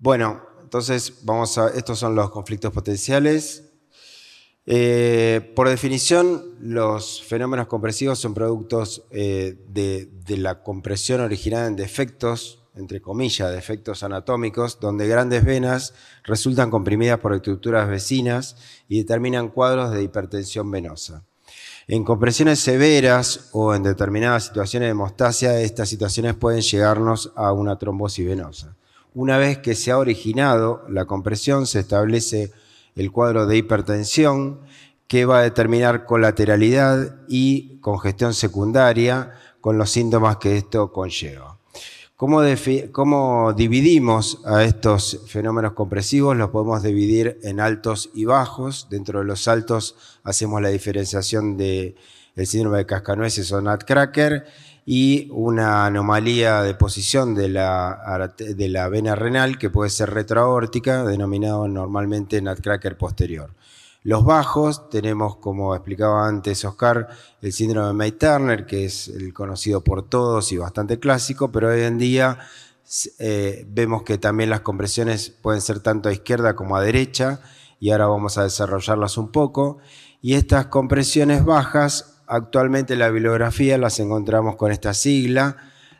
Bueno, entonces vamos a. Estos son los conflictos potenciales. Eh, por definición, los fenómenos compresivos son productos eh, de, de, la compresión originada en defectos, entre comillas, defectos anatómicos, donde grandes venas resultan comprimidas por estructuras vecinas y determinan cuadros de hipertensión venosa. En compresiones severas o en determinadas situaciones de hemostasia, estas situaciones pueden llegarnos a una trombosis venosa. Una vez que se ha originado la compresión, se establece el cuadro de hipertensión que va a determinar colateralidad y congestión secundaria con los síntomas que esto conlleva. ¿Cómo, dividimos a estos fenómenos compresivos? Los podemos dividir en altos y bajos. Dentro de los altos hacemos la diferenciación del el síndrome de cascanueces o nutcracker y una anomalía de posición de la, de la vena renal que puede ser retroaórtica, denominado normalmente nutcracker posterior. Los bajos, tenemos como explicaba antes Oscar, el síndrome de May Turner, que es el conocido por todos y bastante clásico, pero hoy en día eh, vemos que también las compresiones pueden ser tanto a izquierda como a derecha, y ahora vamos a desarrollarlas un poco. Y estas compresiones bajas Actualmente la bibliografía las encontramos con esta sigla,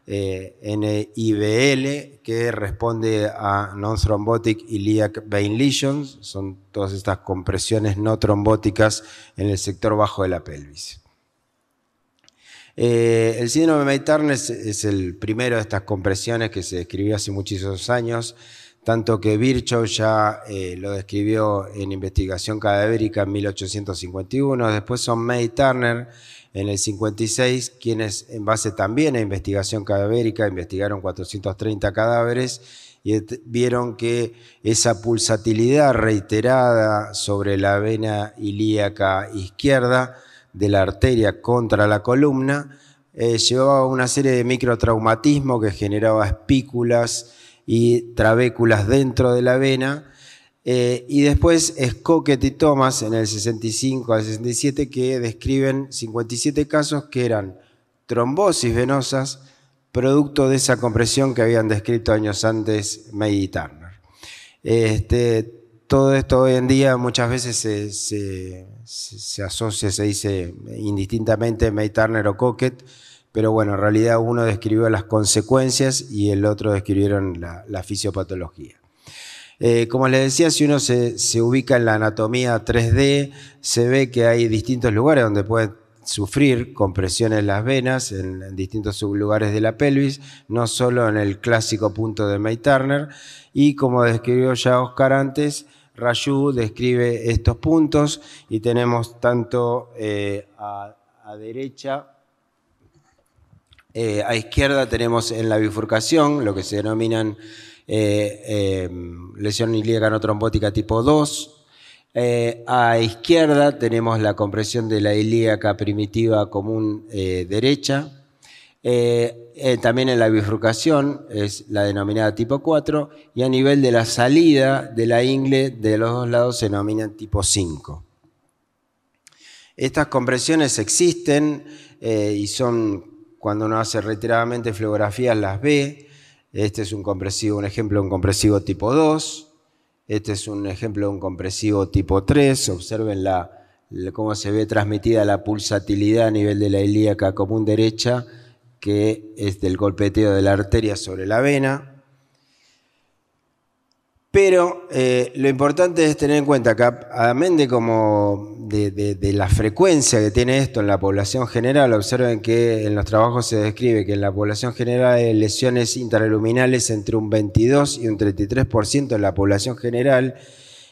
eh, NIBL, que responde a Non-Thrombotic Iliac Vein Lesions, son todas estas compresiones no trombóticas en el sector bajo de la pelvis. Eh, el síndrome de es, es el primero de estas compresiones que se describió hace muchísimos años tanto que Virchow ya eh, lo describió en Investigación Cadavérica en 1851, después son May Turner en el 56, quienes en base también a Investigación Cadavérica investigaron 430 cadáveres y vieron que esa pulsatilidad reiterada sobre la vena ilíaca izquierda de la arteria contra la columna eh, llevaba a una serie de microtraumatismo que generaba espículas, y trabéculas dentro de la vena. Eh, y después Coquet y Thomas en el 65 al 67 que describen 57 casos que eran trombosis venosas, producto de esa compresión que habían descrito años antes May Turner. Este, todo esto hoy en día muchas veces se, se asocia, se dice indistintamente May Turner o Coquet, pero bueno, en realidad uno describió las consecuencias y el otro describieron la, fisiopatología. Eh, como les decía, si uno se, ubica en la anatomía 3D, se ve que hay distintos lugares donde puede sufrir compresión en las venas, en, distintos sublugares de la pelvis, no solo en el clásico punto de May Turner, y como describió ya Oscar antes, Rayu describe estos puntos y tenemos tanto eh, a derecha eh, a izquierda tenemos en la bifurcación lo que se denominan eh, eh, lesión ilíaca no trombótica tipo 2. a izquierda tenemos la compresión de la ilíaca primitiva común derecha. también en la bifurcación es la denominada tipo 4 y a nivel de la salida de la ingle de los dos lados se denominan tipo 5. Estas compresiones existen y son cuando uno hace reiteradamente fleografías, las ve. Este es un compresivo, un ejemplo de un compresivo tipo 2. Este es un ejemplo de un compresivo tipo 3. Observen la, cómo se ve transmitida la pulsatilidad a nivel de la ilíaca común derecha, que es del golpeteo de la arteria sobre la vena. Pero eh, lo importante es tener en cuenta que, amén de como de, la frecuencia que tiene esto en la población general, observen que en los trabajos se describe que en la población general hay lesiones intraluminales entre un 22 y un 33% en la población general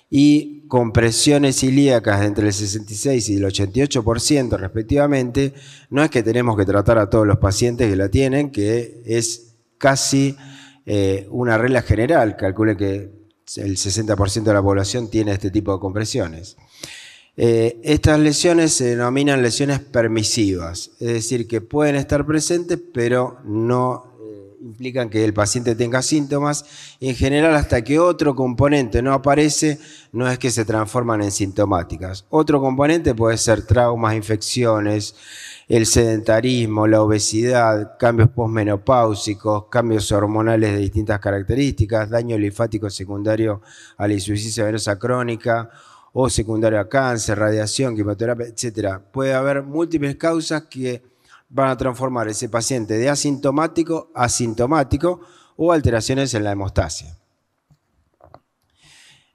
y compresiones ilíacas entre el 66 y el 88% respectivamente. No es que tenemos que tratar a todos los pacientes que la tienen, que es casi eh, una regla general. Calcule que el 60% de la población tiene este tipo de compresiones. Eh, estas lesiones se denominan lesiones permisivas, es decir, que pueden estar presentes, pero no eh, implican que el paciente tenga síntomas. en general, hasta que otro componente no aparece, no es que se transforman en sintomáticas. Otro componente puede ser traumas, infecciones, el sedentarismo, la obesidad, cambios posmenopáusicos, cambios hormonales de distintas características, daño linfático secundario a la insuficiencia venosa crónica o secundario a cáncer, radiación, quimioterapia, etc. Puede haber múltiples causas que van a transformar ese paciente de asintomático a sintomático o alteraciones en la hemostasia.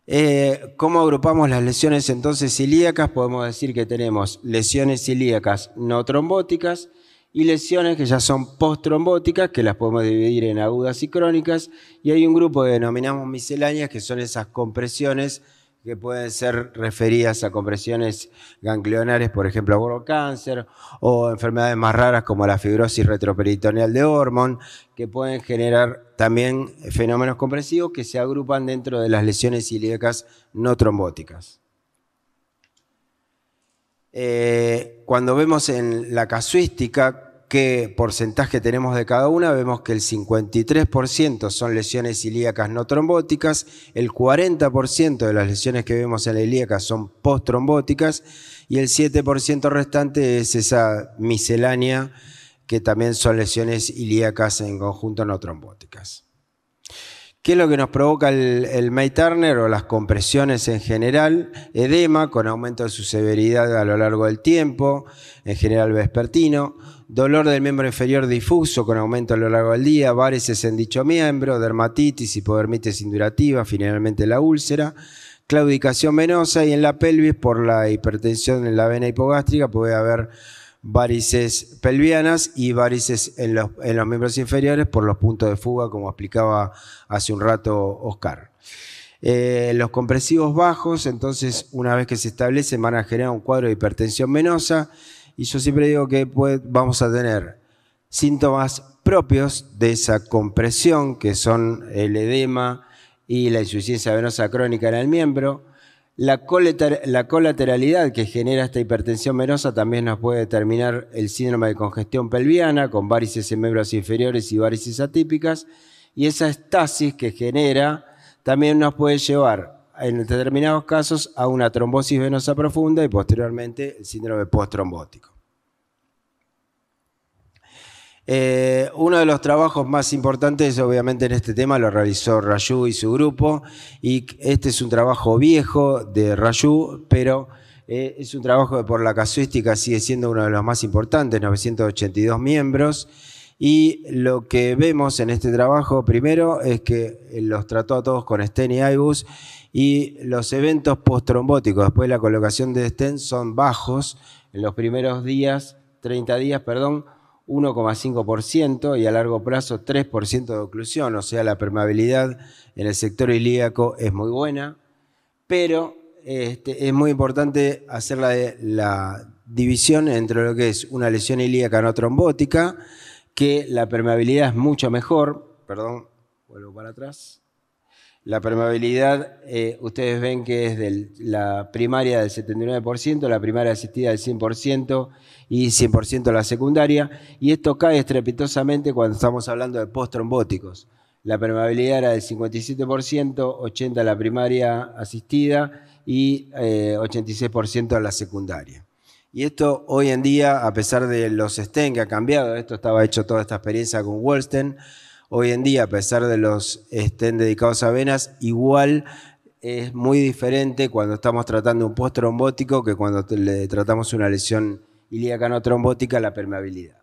Eh, ¿Cómo agrupamos las lesiones entonces ilíacas? Podemos decir que tenemos lesiones ilíacas no trombóticas y lesiones que ya son post-trombóticas, que las podemos dividir en agudas y crónicas, y hay un grupo que denominamos misceláneas, que son esas compresiones que pueden ser referidas a compresiones ganglionares, por ejemplo, a cáncer, o enfermedades más raras como la fibrosis retroperitoneal de Hormon, que pueden generar también fenómenos compresivos que se agrupan dentro de las lesiones ilíacas no trombóticas. Eh, cuando vemos en la casuística qué porcentaje tenemos de cada una, vemos que el 53% son lesiones ilíacas no trombóticas, el 40% de las lesiones que vemos en la ilíaca son post-trombóticas y el 7% restante es esa miscelánea que también son lesiones ilíacas en conjunto no trombóticas. ¿Qué es lo que nos provoca el, May Turner o las compresiones en general? Edema, con aumento de su severidad a lo largo del tiempo, en general vespertino. Dolor del miembro inferior difuso con aumento a lo largo del día, varices en dicho miembro, dermatitis, hipodermitis indurativa, finalmente la úlcera, claudicación venosa y en la pelvis por la hipertensión en la vena hipogástrica puede haber varices pelvianas y varices en los, miembros inferiores por los puntos de fuga, como explicaba hace un rato Oscar. Eh, los compresivos bajos, entonces, una vez que se establecen, van a generar un cuadro de hipertensión venosa. Y yo siempre digo que vamos a tener síntomas propios de esa compresión, que son el edema y la insuficiencia venosa crónica en el miembro, la, la colateralidad que genera esta hipertensión venosa también nos puede determinar el síndrome de congestión pelviana con varices en miembros inferiores y varices atípicas. Y esa estasis que genera también nos puede llevar en determinados casos a una trombosis venosa profunda y posteriormente el síndrome trombótico. Eh, uno de los trabajos más importantes, obviamente, en este tema lo realizó Rayu y su grupo. Y este es un trabajo viejo de Rayú, pero eh, es un trabajo que por la casuística sigue siendo uno de los más importantes, 982 miembros. Y lo que vemos en este trabajo, primero, es que eh, los trató a todos con Sten y Ibus y los eventos post después de la colocación de Sten, son bajos en los primeros días, 30 días, perdón, 1,5% y a largo plazo 3% de oclusión, o sea, la permeabilidad en el sector ilíaco es muy buena, pero este, es muy importante hacer la, la, división entre lo que es una lesión ilíaca no trombótica, que la permeabilidad es mucho mejor, perdón, vuelvo para atrás, la permeabilidad, eh, ustedes ven que es de la primaria del 79%, la primaria asistida del 100% y 100% la secundaria. Y esto cae estrepitosamente cuando estamos hablando de post-trombóticos. La permeabilidad era del 57%, 80% la primaria asistida y 86% eh, 86% la secundaria. Y esto hoy en día, a pesar de los STEM que ha cambiado, esto estaba hecho toda esta experiencia con Wollsten, hoy en día, a pesar de los estén dedicados a venas, igual es muy diferente cuando estamos tratando un post trombótico que cuando le tratamos una lesión ilíaca no trombótica, la permeabilidad.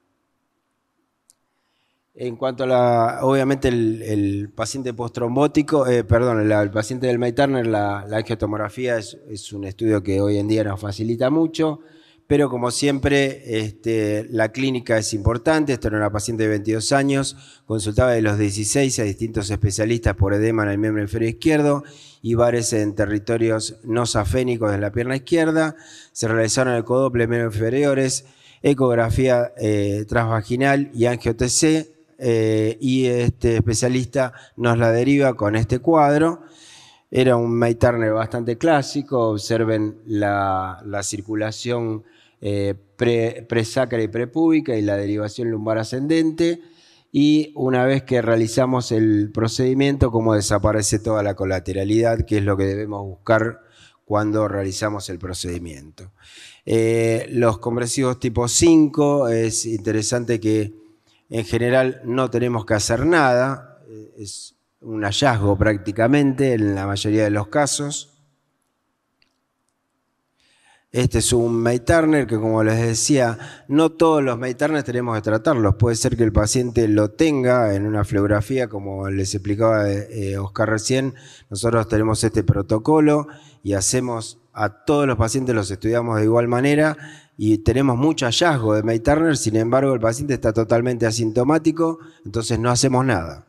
En cuanto a la, obviamente el, paciente postrombótico, eh, perdón, el paciente del May Turner, la, la angiotomografía es, un estudio que hoy en día nos facilita mucho pero como siempre, este, la clínica es importante. esto era una paciente de 22 años, consultaba de los 16 a distintos especialistas por edema en el miembro inferior izquierdo y bares en territorios no safénicos de la pierna izquierda. Se realizaron el codople menos inferiores, ecografía eh, transvaginal y angiotc. Eh, y este especialista nos la deriva con este cuadro. Era un May Turner bastante clásico, observen la circulación eh, presacra y prepúbica y la derivación lumbar ascendente. Y una vez que realizamos el procedimiento, como desaparece toda la colateralidad, que es lo que debemos buscar cuando realizamos el procedimiento. Eh, los compresivos tipo 5, es interesante que en general no tenemos que hacer nada, eh, es un hallazgo prácticamente en la mayoría de los casos. Este es un Turner que, como les decía, no todos los Mayturners tenemos que tratarlos. Puede ser que el paciente lo tenga en una fleografía, como les explicaba eh, eh, Oscar recién. Nosotros tenemos este protocolo y hacemos a todos los pacientes, los estudiamos de igual manera y tenemos mucho hallazgo de Turner, Sin embargo, el paciente está totalmente asintomático, entonces no hacemos nada.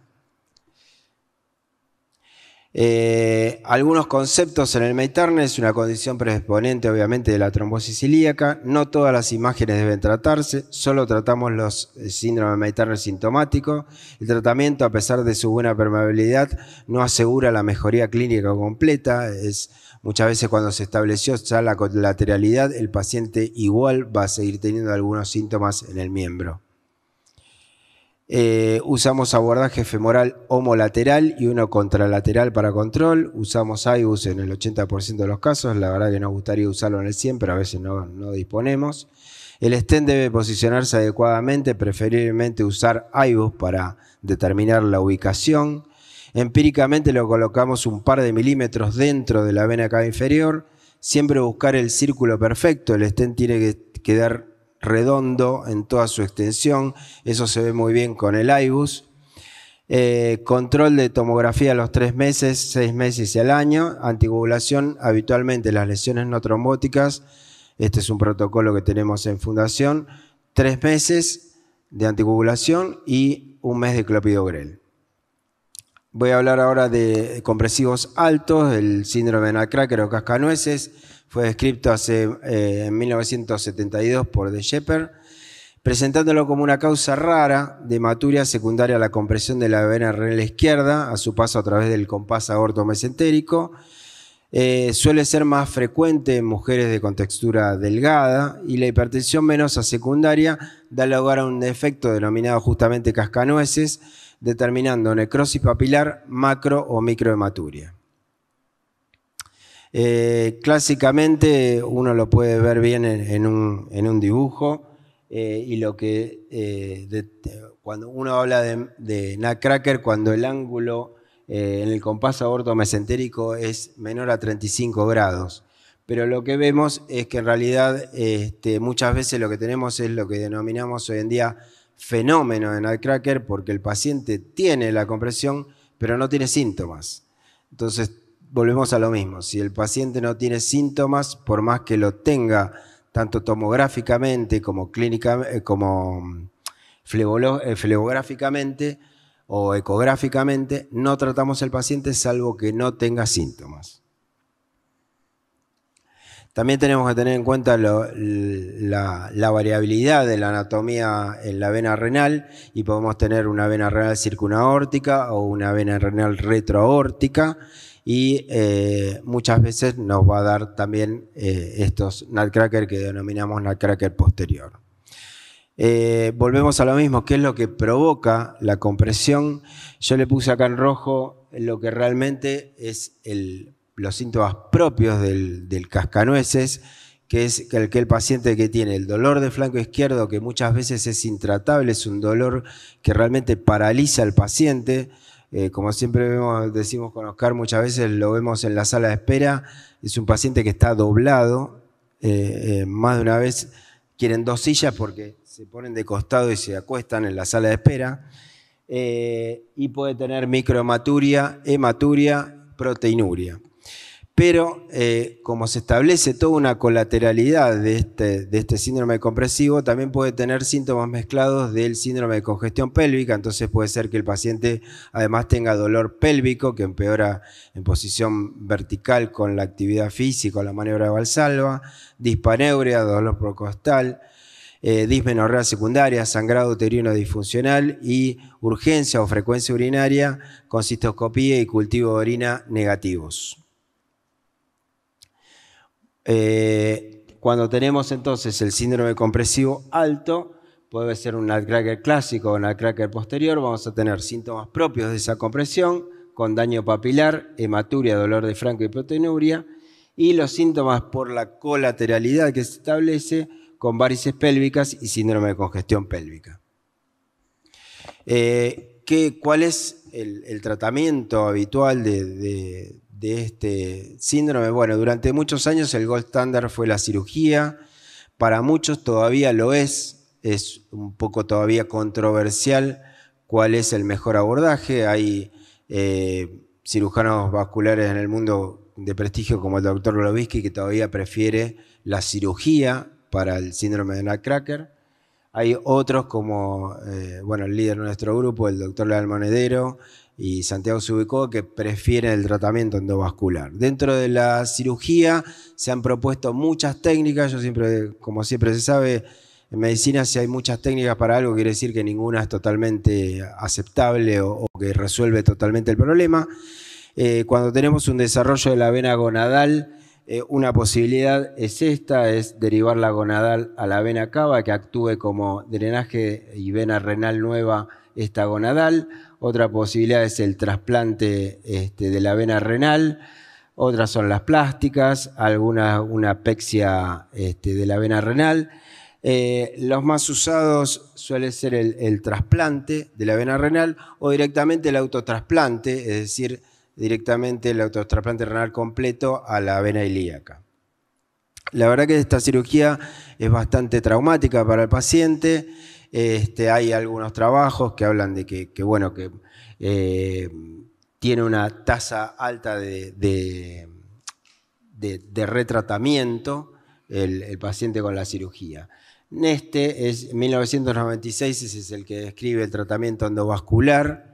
Eh, algunos conceptos en el Meitern es una condición predisponente, obviamente, de la trombosis ilíaca. No todas las imágenes deben tratarse, solo tratamos los eh, síndromes Meitern sintomáticos. El tratamiento, a pesar de su buena permeabilidad, no asegura la mejoría clínica completa. Es, muchas veces, cuando se estableció ya la colateralidad, el paciente igual va a seguir teniendo algunos síntomas en el miembro. Eh, usamos abordaje femoral homolateral y uno contralateral para control. Usamos IBUS en el 80% de los casos. La verdad que nos gustaría usarlo en el 100, pero a veces no, disponemos. El stent debe posicionarse adecuadamente, preferiblemente usar IBUS para determinar la ubicación. Empíricamente lo colocamos un par de milímetros dentro de la vena cava inferior. Siempre buscar el círculo perfecto. El stent tiene que quedar redondo en toda su extensión, eso se ve muy bien con el IBUS. Eh, control de tomografía a los tres meses, seis meses y al año, anticoagulación, habitualmente las lesiones no trombóticas, este es un protocolo que tenemos en fundación, tres meses de anticoagulación y un mes de clopidogrel. Voy a hablar ahora de compresivos altos, el síndrome de Nutcracker o cascanueces. Fue descrito hace, eh, en 1972 por De Shepper, presentándolo como una causa rara de hematuria secundaria a la compresión de la vena renal izquierda a su paso a través del compás aorto mesentérico. Eh, suele ser más frecuente en mujeres de contextura delgada y la hipertensión venosa secundaria da lugar a un defecto denominado justamente cascanueces determinando necrosis papilar, macro o micro hematuria. Eh, clásicamente uno lo puede ver bien en, un, dibujo eh, y lo que eh, cuando uno habla de, de cuando el ángulo en el compás aborto mesentérico es menor a 35 grados. Pero lo que vemos es que en realidad este, muchas veces lo que tenemos es lo que denominamos hoy en día fenómeno de Cracker, porque el paciente tiene la compresión, pero no tiene síntomas. Entonces, volvemos a lo mismo. Si el paciente no tiene síntomas, por más que lo tenga tanto tomográficamente como, clínica, eh, como mm, flebográficamente eh, o ecográficamente, no tratamos al paciente salvo que no tenga síntomas. También tenemos que tener en cuenta la, variabilidad de la anatomía en la vena renal y podemos tener una vena renal circunaórtica o una vena renal retroaórtica y eh, muchas veces nos va a dar también eh, estos estos cracker que denominamos cracker posterior. Eh, volvemos a lo mismo, ¿qué es lo que provoca la compresión? Yo le puse acá en rojo lo que realmente es el los síntomas propios del, cascanueces, que es el, que el paciente que tiene el dolor de flanco izquierdo, que muchas veces es intratable, es un dolor que realmente paraliza al paciente. Eh, como siempre decimos con Oscar, muchas veces lo vemos en la sala de espera, es un paciente que está doblado, eh, eh, más de una vez quieren dos sillas porque se ponen de costado y se acuestan en la sala de espera, y puede tener microhematuria, hematuria, proteinuria pero eh, como se establece toda una colateralidad este, de este, síndrome compresivo, también puede tener síntomas mezclados del síndrome de congestión pélvica, entonces puede ser que el paciente además tenga dolor pélvico que empeora en posición vertical con la actividad física o la maniobra de valsalva, dispaneuria, dolor procostal, eh, dismenorrea secundaria, sangrado uterino disfuncional y urgencia o frecuencia urinaria con cistoscopía y cultivo de orina negativos. Eh, cuando tenemos entonces el síndrome compresivo alto, puede ser un nutcracker clásico o un nutcracker posterior, vamos a tener síntomas propios de esa compresión, con daño papilar, hematuria, dolor de franco y proteinuria, y los síntomas por la colateralidad que se establece con varices pélvicas y síndrome de congestión pélvica. Eh, ¿Cuál es el, tratamiento habitual de, de este síndrome? Bueno, durante muchos años el gold standard fue la cirugía, para muchos todavía lo es, es un poco todavía controversial cuál es el mejor abordaje. Hay eh, cirujanos vasculares en el mundo de prestigio como el doctor Lovisky, que todavía prefiere la cirugía para el síndrome de Nutcracker. Hay otros como, eh, bueno, el líder de nuestro grupo, el doctor Leal Monedero, y Santiago se ubicó que prefiere el tratamiento endovascular. Dentro de la cirugía se han propuesto muchas técnicas, yo siempre, como siempre se sabe, en medicina si hay muchas técnicas para algo quiere decir que ninguna es totalmente aceptable o, que resuelve totalmente el problema. Eh, cuando tenemos un desarrollo de la vena gonadal, eh, una posibilidad es esta, es derivar la gonadal a la vena cava, que actúe como drenaje y vena renal nueva esta gonadal. Otra posibilidad es el trasplante este, de la vena renal. Otras son las plásticas, algunas una apexia este, de la vena renal. Eh, los más usados suele ser el, el, trasplante de la vena renal o directamente el autotrasplante, es decir, directamente el autotrasplante renal completo a la vena ilíaca. La verdad que esta cirugía es bastante traumática para el paciente. Este, hay algunos trabajos que hablan de que, bueno, que eh, tiene una tasa alta de, de, retratamiento el, paciente con la cirugía. Neste, es 1996, ese es el que describe el tratamiento endovascular.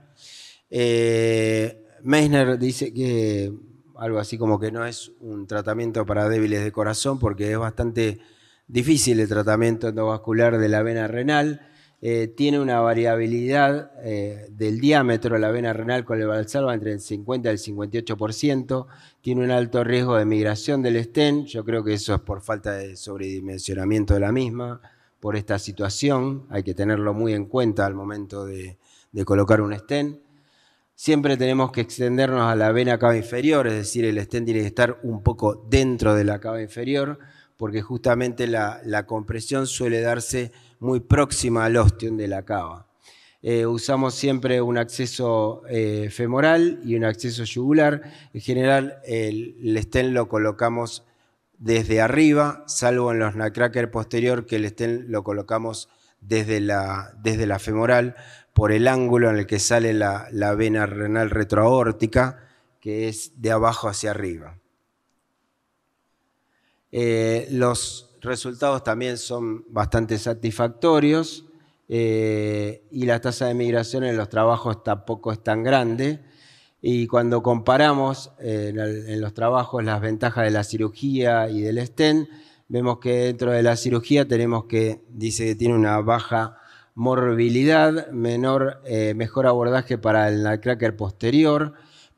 Eh, Meissner dice que algo así como que no es un tratamiento para débiles de corazón porque es bastante difícil el tratamiento endovascular de la vena renal. Eh, tiene una variabilidad eh, del diámetro de la vena renal con el valsalva entre el 50 y el 58%, tiene un alto riesgo de migración del estén, yo creo que eso es por falta de sobredimensionamiento de la misma, por esta situación, hay que tenerlo muy en cuenta al momento de, de colocar un estén siempre tenemos que extendernos a la vena cava inferior, es decir, el estén tiene que estar un poco dentro de la cava inferior, porque justamente la, compresión suele darse muy próxima al ostión de la cava. Eh, usamos siempre un acceso eh, femoral y un acceso yugular. En general, el, stent estén lo colocamos desde arriba, salvo en los nutcracker posterior, que el estén lo colocamos desde la, desde la femoral, por el ángulo en el que sale la, vena renal retroaórtica, que es de abajo hacia arriba. Eh, los resultados también son bastante satisfactorios eh, y la tasa de migración en los trabajos tampoco es tan grande. Y cuando comparamos eh, en, los trabajos las ventajas de la cirugía y del STEM, vemos que dentro de la cirugía tenemos que, dice que tiene una baja morbilidad, menor, eh, mejor abordaje para el nutcracker posterior,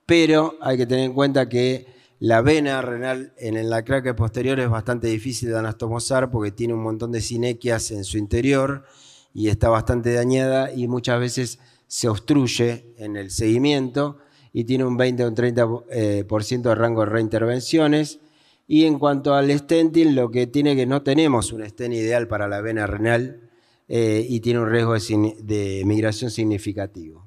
pero hay que tener en cuenta que la vena renal en el nutcracker posterior es bastante difícil de anastomosar porque tiene un montón de sinequias en su interior y está bastante dañada y muchas veces se obstruye en el seguimiento y tiene un 20 o un 30% eh, por ciento de rango de reintervenciones. Y en cuanto al stenting, lo que tiene que no tenemos un stent ideal para la vena renal, eh, y tiene un riesgo de, migración significativo.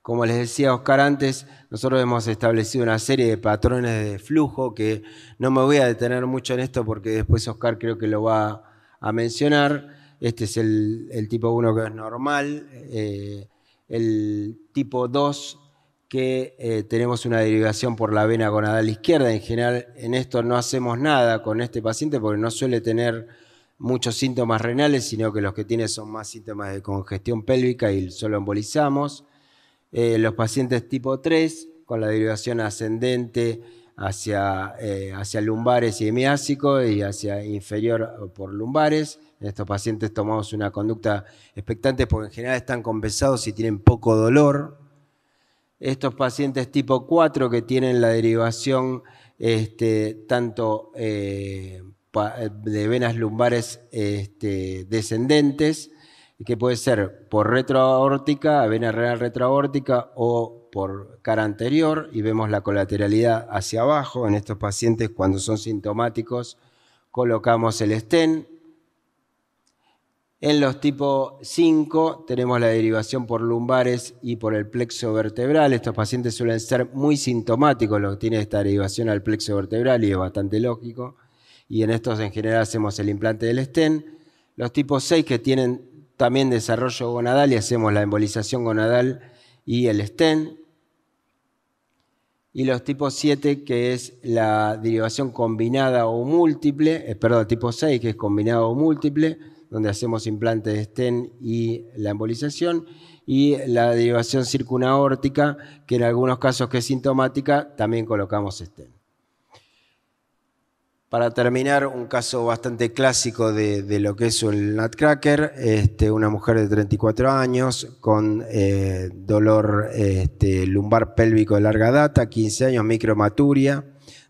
Como les decía Oscar antes, nosotros hemos establecido una serie de patrones de flujo que no me voy a detener mucho en esto porque después Oscar creo que lo va a mencionar. Este es el, tipo 1 que es normal, eh, el tipo 2 que eh, tenemos una derivación por la vena gonadal izquierda. En general, en esto no hacemos nada con este paciente porque no suele tener muchos síntomas renales, sino que los que tiene son más síntomas de congestión pélvica y solo embolizamos. Eh, los pacientes tipo 3, con la derivación ascendente hacia, eh, hacia lumbares y hemiásicos y hacia inferior por lumbares. En estos pacientes tomamos una conducta expectante porque en general están compensados y tienen poco dolor. Estos pacientes tipo 4 que tienen la derivación este, tanto eh, de venas lumbares este, descendentes, que puede ser por retroaórtica, vena renal retroaórtica o por cara anterior, y vemos la colateralidad hacia abajo. En estos pacientes, cuando son sintomáticos, colocamos el estén. En los tipo 5 tenemos la derivación por lumbares y por el plexo vertebral. Estos pacientes suelen ser muy sintomáticos, lo que tiene esta derivación al plexo vertebral y es bastante lógico y en estos en general hacemos el implante del estén. Los tipos 6 que tienen también desarrollo gonadal y hacemos la embolización gonadal y el estén. Y los tipos 7 que es la derivación combinada o múltiple, eh, perdón, tipo 6 que es combinado o múltiple, donde hacemos implante de estén y la embolización. Y la derivación circunaórtica, que en algunos casos que es sintomática, también colocamos estén. Para terminar, un caso bastante clásico de, lo que es el Nutcracker, este, una mujer de 34 años con eh, dolor este, lumbar pélvico de larga data, 15 años, micromaturia,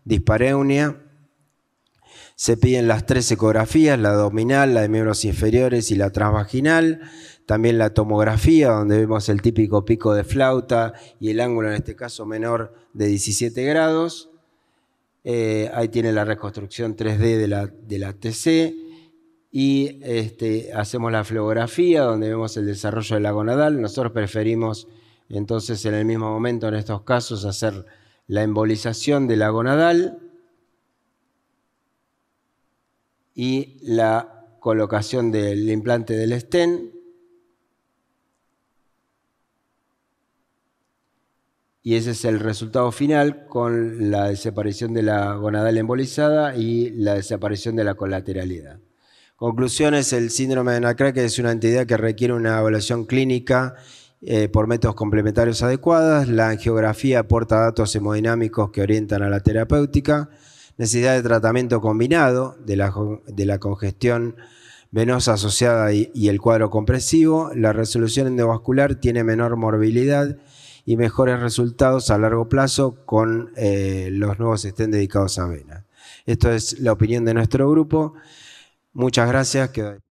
dispareunia. Se piden las tres ecografías, la abdominal, la de miembros inferiores y la transvaginal. También la tomografía, donde vemos el típico pico de flauta y el ángulo, en este caso menor, de 17 grados eh, ahí tiene la reconstrucción 3D de la, TC. Y este, hacemos la fleografía donde vemos el desarrollo del lago Nadal. Nosotros preferimos entonces en el mismo momento en estos casos hacer la embolización del lago Nadal y la colocación del implante del stent. y ese es el resultado final con la desaparición de la gonadal embolizada y la desaparición de la colateralidad. Conclusiones, el síndrome de que es una entidad que requiere una evaluación clínica eh, por métodos complementarios adecuados, la angiografía aporta datos hemodinámicos que orientan a la terapéutica, necesidad de tratamiento combinado de la, congestión venosa asociada y, el cuadro compresivo, la resolución endovascular tiene menor morbilidad y mejores resultados a largo plazo con eh, los nuevos estén dedicados a avena. Esto es la opinión de nuestro grupo. Muchas gracias.